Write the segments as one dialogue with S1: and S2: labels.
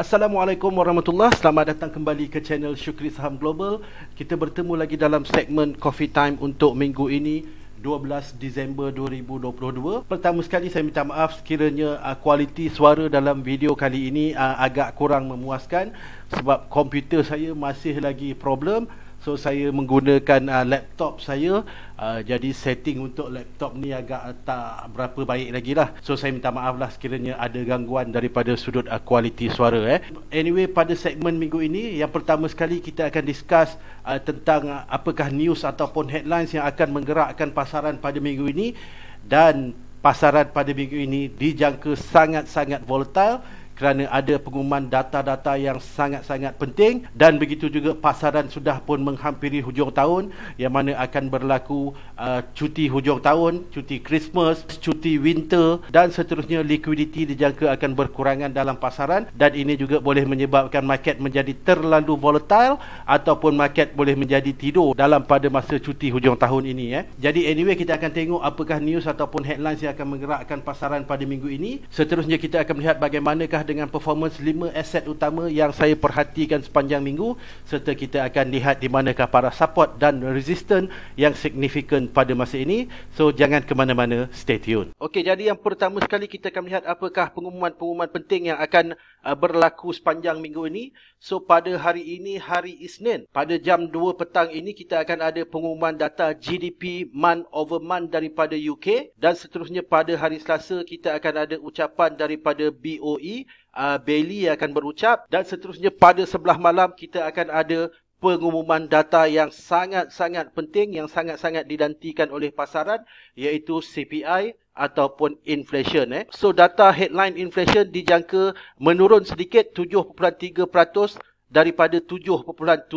S1: Assalamualaikum warahmatullahi Selamat datang kembali ke channel Syukri Saham Global Kita bertemu lagi dalam segmen Coffee Time untuk minggu ini 12 Disember 2022 Pertama sekali saya minta maaf sekiranya uh, kualiti suara dalam video kali ini uh, agak kurang memuaskan Sebab komputer saya masih lagi problem So saya menggunakan uh, laptop saya uh, Jadi setting untuk laptop ni agak tak berapa baik lagi lah So saya minta maaf lah sekiranya ada gangguan daripada sudut uh, kualiti suara eh. Anyway pada segmen minggu ini Yang pertama sekali kita akan discuss uh, Tentang uh, apakah news ataupun headlines yang akan menggerakkan pasaran pada minggu ini Dan pasaran pada minggu ini dijangka sangat-sangat volatile kerana ada pengumuman data-data yang sangat-sangat penting dan begitu juga pasaran sudah pun menghampiri hujung tahun yang mana akan berlaku uh, cuti hujung tahun, cuti Christmas, cuti winter dan seterusnya likuiditi dijangka akan berkurangan dalam pasaran dan ini juga boleh menyebabkan market menjadi terlalu volatile ataupun market boleh menjadi tidur dalam pada masa cuti hujung tahun ini eh. Jadi anyway kita akan tengok apakah news ataupun headlines yang akan menggerakkan pasaran pada minggu ini. Seterusnya kita akan melihat bagaimanakah dengan performance lima aset utama yang saya perhatikan sepanjang minggu serta kita akan lihat di manakah para support dan resistance yang signifikan pada masa ini. So jangan ke mana-mana, stay tune. Okey, jadi yang pertama sekali kita akan lihat apakah pengumuman-pengumuman penting yang akan uh, berlaku sepanjang minggu ini. So pada hari ini hari Isnin pada jam 2 petang ini kita akan ada pengumuman data GDP month over month daripada UK dan seterusnya pada hari Selasa kita akan ada ucapan daripada BOE uh, Bailey akan berucap dan seterusnya pada sebelah malam kita akan ada pengumuman data yang sangat-sangat penting yang sangat-sangat didantikan oleh pasaran iaitu CPI ataupun inflation eh. So data headline inflation dijangka menurun sedikit 7.3% daripada 7.7%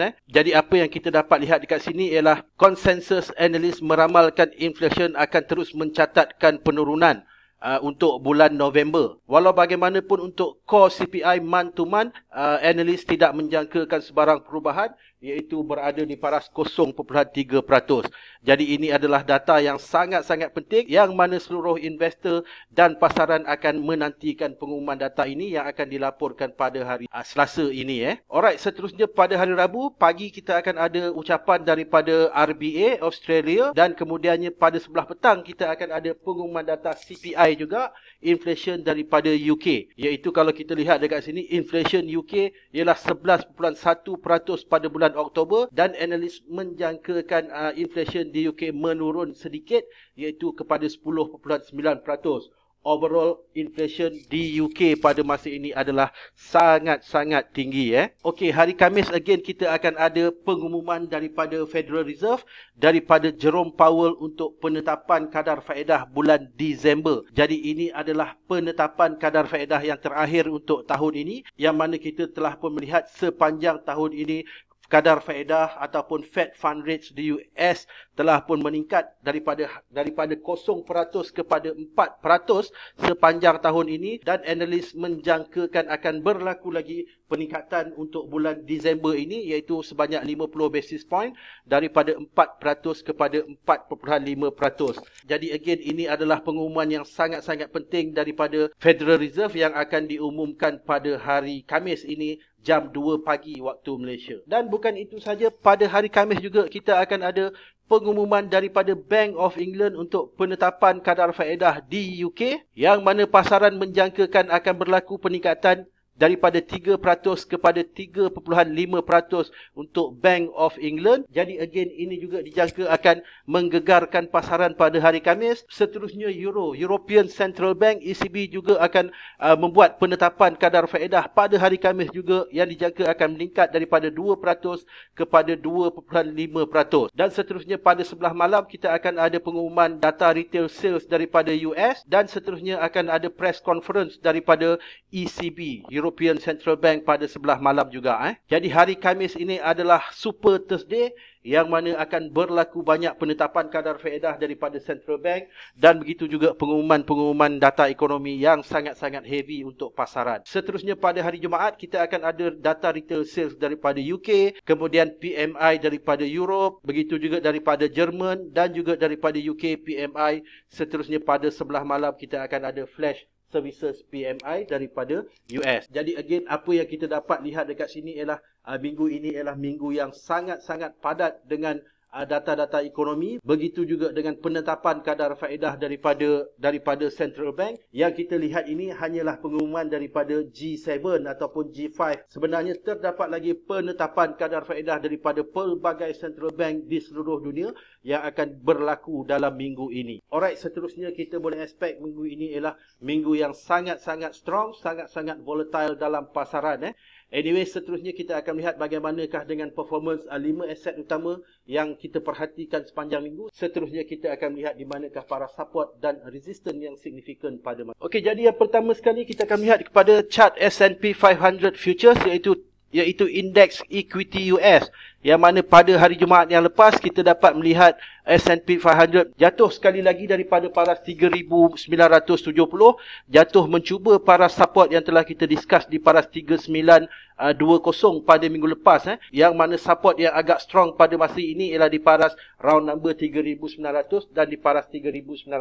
S1: eh. Jadi apa yang kita dapat lihat dekat sini ialah consensus analyst meramalkan inflation akan terus mencatatkan penurunan uh, untuk bulan November. Walau bagaimanapun untuk core CPI month to month, uh, analis tidak menjangkakan sebarang perubahan iaitu berada di paras 0.3%. Jadi ini adalah data yang sangat-sangat penting yang mana seluruh investor dan pasaran akan menantikan pengumuman data ini yang akan dilaporkan pada hari uh, Selasa ini eh. Alright, seterusnya pada hari Rabu pagi kita akan ada ucapan daripada RBA Australia dan kemudiannya pada sebelah petang kita akan ada pengumuman data CPI juga inflation daripada UK iaitu kalau kita lihat dekat sini inflation UK ialah 11.1% pada bulan Oktober dan analis menjangkakan uh, inflation di UK menurun sedikit iaitu kepada 10.9%. Overall inflation di UK pada masa ini adalah sangat-sangat tinggi eh. Okey, hari Khamis again kita akan ada pengumuman daripada Federal Reserve daripada Jerome Powell untuk penetapan kadar faedah bulan Disember. Jadi ini adalah penetapan kadar faedah yang terakhir untuk tahun ini yang mana kita telah pun melihat sepanjang tahun ini kadar faedah ataupun Fed Fund Rate di US telah pun meningkat daripada daripada 0% kepada 4% sepanjang tahun ini dan analis menjangkakan akan berlaku lagi peningkatan untuk bulan Disember ini iaitu sebanyak 50 basis point daripada 4% kepada 4.5%. Jadi again ini adalah pengumuman yang sangat-sangat penting daripada Federal Reserve yang akan diumumkan pada hari Khamis ini jam 2 pagi waktu Malaysia. Dan bukan itu saja, pada hari Khamis juga kita akan ada pengumuman daripada Bank of England untuk penetapan kadar faedah di UK yang mana pasaran menjangkakan akan berlaku peningkatan daripada 3% kepada 3.5% untuk Bank of England. Jadi again ini juga dijangka akan menggegarkan pasaran pada hari Khamis. Seterusnya Euro, European Central Bank ECB juga akan uh, membuat penetapan kadar faedah pada hari Khamis juga yang dijangka akan meningkat daripada 2% kepada 2.5%. Dan seterusnya pada sebelah malam kita akan ada pengumuman data retail sales daripada US dan seterusnya akan ada press conference daripada ECB, Euro European Central Bank pada sebelah malam juga eh. Jadi hari Kamis ini adalah Super Thursday yang mana akan berlaku banyak penetapan kadar faedah daripada Central Bank dan begitu juga pengumuman-pengumuman data ekonomi yang sangat-sangat heavy untuk pasaran. Seterusnya pada hari Jumaat kita akan ada data retail sales daripada UK, kemudian PMI daripada Europe, begitu juga daripada Jerman dan juga daripada UK PMI. Seterusnya pada sebelah malam kita akan ada flash services PMI daripada US. Jadi again apa yang kita dapat lihat dekat sini ialah uh, minggu ini ialah minggu yang sangat-sangat padat dengan Ah, data-data ekonomi begitu juga dengan penetapan kadar faedah daripada daripada central bank yang kita lihat ini hanyalah pengumuman daripada G7 ataupun G5 sebenarnya terdapat lagi penetapan kadar faedah daripada pelbagai central bank di seluruh dunia yang akan berlaku dalam minggu ini. Alright, seterusnya kita boleh expect minggu ini ialah minggu yang sangat-sangat strong, sangat-sangat volatile dalam pasaran eh. Anyway, seterusnya kita akan lihat bagaimanakah dengan performance uh, 5 aset utama yang kita perhatikan sepanjang minggu. Seterusnya kita akan lihat di manakah para support dan resistance yang signifikan pada masa. Okey, jadi yang pertama sekali kita akan lihat kepada chart S&P 500 futures iaitu iaitu indeks equity US yang mana pada hari Jumaat yang lepas kita dapat melihat S&P 500 jatuh sekali lagi daripada paras 3,970 jatuh mencuba paras support yang telah kita discuss di paras 3,920 pada minggu lepas eh. yang mana support yang agak strong pada masa ini ialah di paras round number 3,900 dan di paras 3,910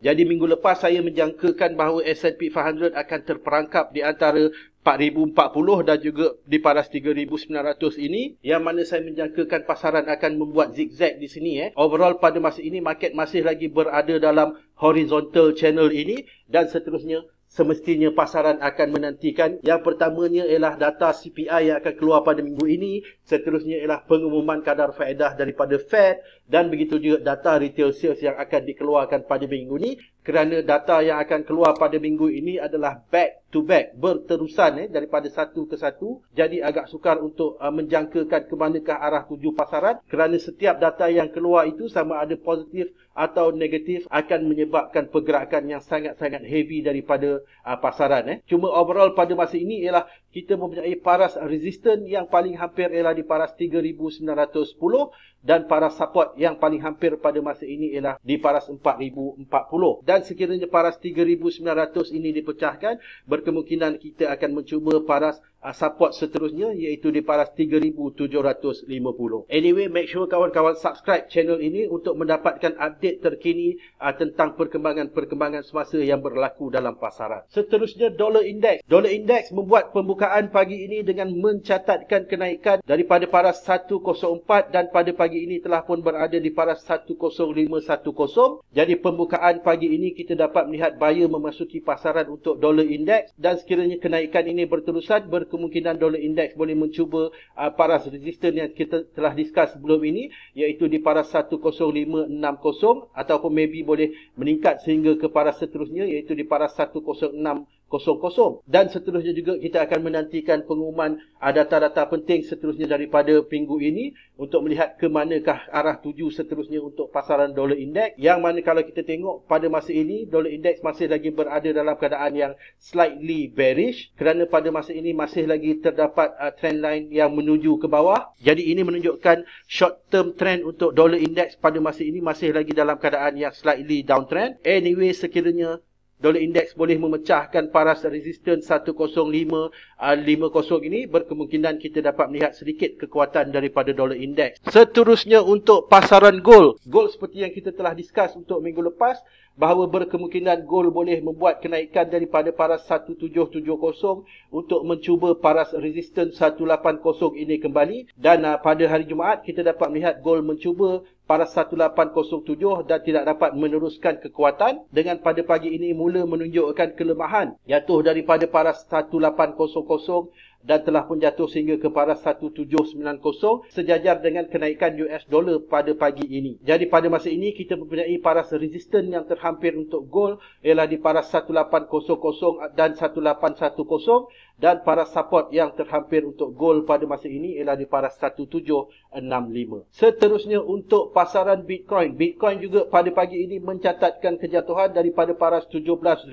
S1: jadi minggu lepas saya menjangkakan bahawa S&P 500 akan terperangkap di antara 4,040 dan juga di paras 3,900 ini yang mana mana saya menjangkakan pasaran akan membuat zigzag di sini eh. Overall pada masa ini market masih lagi berada dalam horizontal channel ini dan seterusnya semestinya pasaran akan menantikan yang pertamanya ialah data CPI yang akan keluar pada minggu ini seterusnya ialah pengumuman kadar faedah daripada Fed dan begitu juga data retail sales yang akan dikeluarkan pada minggu ini kerana data yang akan keluar pada minggu ini adalah back to back berterusan eh, daripada satu ke satu jadi agak sukar untuk uh, menjangkakan ke manakah arah tuju pasaran kerana setiap data yang keluar itu sama ada positif atau negatif akan menyebabkan pergerakan yang sangat-sangat heavy daripada uh, pasaran eh. cuma overall pada masa ini ialah kita mempunyai paras resistance yang paling hampir ialah di paras 3910 dan paras support yang paling hampir pada masa ini ialah di paras 4040 dan sekiranya paras 3900 ini dipecahkan berkemungkinan kita akan mencuba paras Uh, support seterusnya iaitu di paras 3750. Anyway, make sure kawan-kawan subscribe channel ini untuk mendapatkan update terkini uh, tentang perkembangan-perkembangan semasa yang berlaku dalam pasaran. Seterusnya dollar index. Dollar index membuat pembukaan pagi ini dengan mencatatkan kenaikan daripada paras 104 dan pada pagi ini telah pun berada di paras 10510. Jadi pembukaan pagi ini kita dapat melihat buyer memasuki pasaran untuk dollar index dan sekiranya kenaikan ini berterusan berkembang kemungkinan dollar index boleh mencuba uh, paras resisten yang kita telah discuss sebelum ini iaitu di paras 10560 ataupun maybe boleh meningkat sehingga ke paras seterusnya iaitu di paras 1061 kosong-kosong dan seterusnya juga kita akan menantikan pengumuman data-data penting seterusnya daripada minggu ini untuk melihat ke manakah arah tuju seterusnya untuk pasaran dolar indeks yang mana kalau kita tengok pada masa ini dolar indeks masih lagi berada dalam keadaan yang slightly bearish kerana pada masa ini masih lagi terdapat uh, trend line yang menuju ke bawah jadi ini menunjukkan short term trend untuk dolar indeks pada masa ini masih lagi dalam keadaan yang slightly downtrend anyway sekiranya dollar index boleh memecahkan paras resisten 105 ah, ini berkemungkinan kita dapat melihat sedikit kekuatan daripada dollar index. Seterusnya untuk pasaran gold. Gold seperti yang kita telah discuss untuk minggu lepas bahawa berkemungkinan gold boleh membuat kenaikan daripada paras 1770 untuk mencuba paras resisten 180 ini kembali dan ah, pada hari Jumaat kita dapat melihat gold mencuba paras 1807 dan tidak dapat meneruskan kekuatan dengan pada pagi ini mula menunjukkan kelemahan jatuh daripada paras 1800 dan telah pun jatuh sehingga ke paras 1790 sejajar dengan kenaikan US dollar pada pagi ini. Jadi pada masa ini kita mempunyai paras resisten yang terhampir untuk gold ialah di paras 1800 dan 1810 dan para support yang terhampir untuk gol pada masa ini ialah di paras 1765. Seterusnya untuk pasaran Bitcoin, Bitcoin juga pada pagi ini mencatatkan kejatuhan daripada paras 17200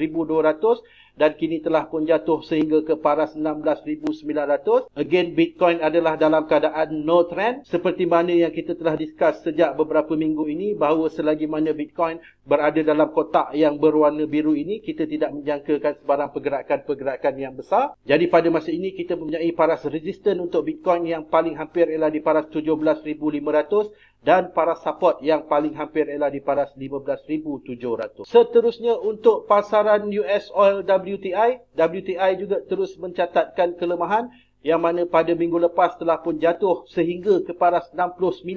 S1: dan kini telah pun jatuh sehingga ke paras 16900. Again Bitcoin adalah dalam keadaan no trend seperti mana yang kita telah discuss sejak beberapa minggu ini bahawa selagi mana Bitcoin berada dalam kotak yang berwarna biru ini kita tidak menjangkakan sebarang pergerakan-pergerakan yang besar. Jadi jadi pada masa ini kita mempunyai paras resistance untuk Bitcoin yang paling hampir ialah di paras 17,500 dan paras support yang paling hampir ialah di paras 15,700. Seterusnya untuk pasaran US Oil WTI, WTI juga terus mencatatkan kelemahan yang mana pada minggu lepas telah pun jatuh sehingga ke paras 69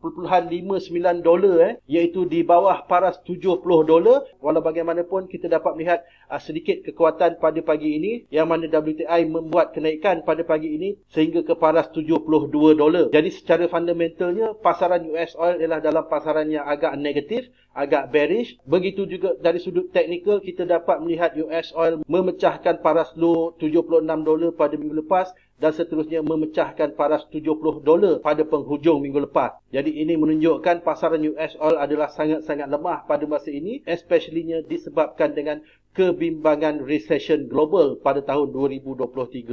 S1: 0.59 dolar eh iaitu di bawah paras 70 dolar walau bagaimanapun kita dapat melihat uh, sedikit kekuatan pada pagi ini yang mana WTI membuat kenaikan pada pagi ini sehingga ke paras 72 dolar jadi secara fundamentalnya pasaran US oil ialah dalam pasaran yang agak negatif agak bearish begitu juga dari sudut teknikal kita dapat melihat US oil memecahkan paras low 76 dolar pada minggu lepas dan seterusnya memecahkan paras 70 dolar pada penghujung minggu lepas. Jadi ini menunjukkan pasaran US oil adalah sangat-sangat lemah pada masa ini especially disebabkan dengan kebimbangan recession global pada tahun 2023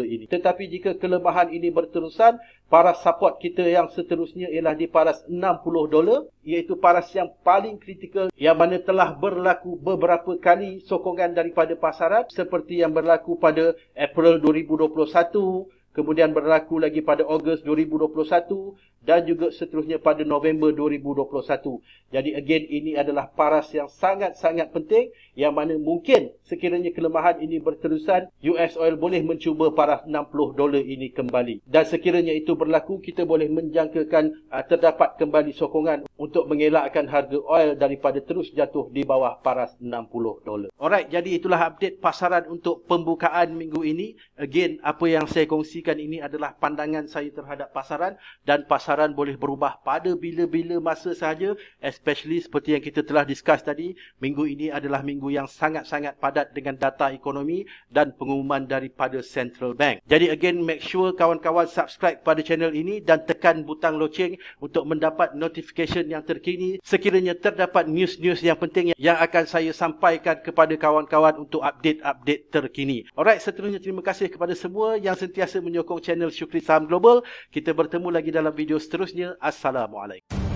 S1: ini. Tetapi jika kelemahan ini berterusan, paras support kita yang seterusnya ialah di paras 60 dolar iaitu paras yang paling kritikal yang mana telah berlaku beberapa kali sokongan daripada pasaran seperti yang berlaku pada April 2021, kemudian berlaku lagi pada Ogos 2021 dan juga seterusnya pada November 2021. Jadi again ini adalah paras yang sangat-sangat penting yang mana mungkin sekiranya kelemahan ini berterusan US oil boleh mencuba paras 60 dolar ini kembali. Dan sekiranya itu berlaku kita boleh menjangkakan uh, terdapat kembali sokongan untuk mengelakkan harga oil daripada terus jatuh di bawah paras 60 dolar. Alright, jadi itulah update pasaran untuk pembukaan minggu ini. Again, apa yang saya kongsi jadikan ini adalah pandangan saya terhadap pasaran dan pasaran boleh berubah pada bila-bila masa sahaja especially seperti yang kita telah discuss tadi minggu ini adalah minggu yang sangat-sangat padat dengan data ekonomi dan pengumuman daripada central bank. Jadi again make sure kawan-kawan subscribe pada channel ini dan tekan butang loceng untuk mendapat notification yang terkini sekiranya terdapat news-news yang penting yang akan saya sampaikan kepada kawan-kawan untuk update-update terkini. Alright, seterusnya terima kasih kepada semua yang sentiasa menyokong penyokong channel Syukri Saham Global. Kita bertemu lagi dalam video seterusnya. Assalamualaikum.